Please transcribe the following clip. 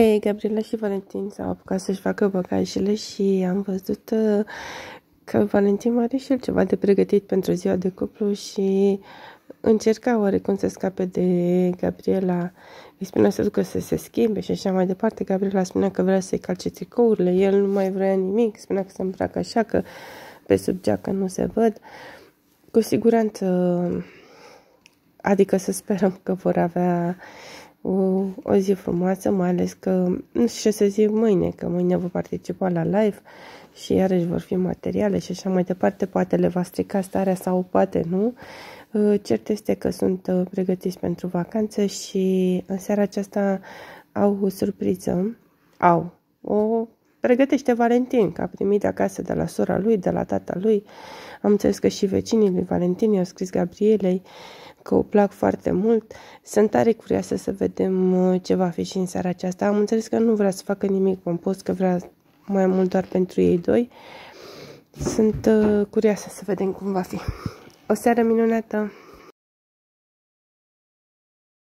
Hei, Gabriela și Valentin s-au apucat să-și facă bagajele și am văzut uh, că Valentin are și el ceva de pregătit pentru ziua de cuplu și încerca oarecum să scape de Gabriela. Îi spunea să ducă să se schimbe și așa mai departe. Gabriela spunea că vrea să-i calce tricourile, el nu mai vrea nimic, spunea că se îmbracă așa, că pe sub geacă nu se văd. Cu siguranță, adică să sperăm că vor avea o, o zi frumoasă, mai ales că nu știu ce să zic mâine, că mâine vă participa la live și iarăși vor fi materiale și așa mai departe, poate le va strica starea sau poate nu. Uh, cert este că sunt uh, pregătiți pentru vacanță și în seara aceasta au o surpriză, au o Pregătește Valentin, că a primit acasă de la sora lui, de la tata lui. Am înțeles că și vecinii lui Valentin i-au scris Gabrielei că o plac foarte mult. Sunt tare curioasă să vedem uh, ce va fi și în seara aceasta. Am înțeles că nu vrea să facă nimic pompos, că vrea mai mult doar pentru ei doi. Sunt uh, curioasă să vedem cum va fi. O seară minunată!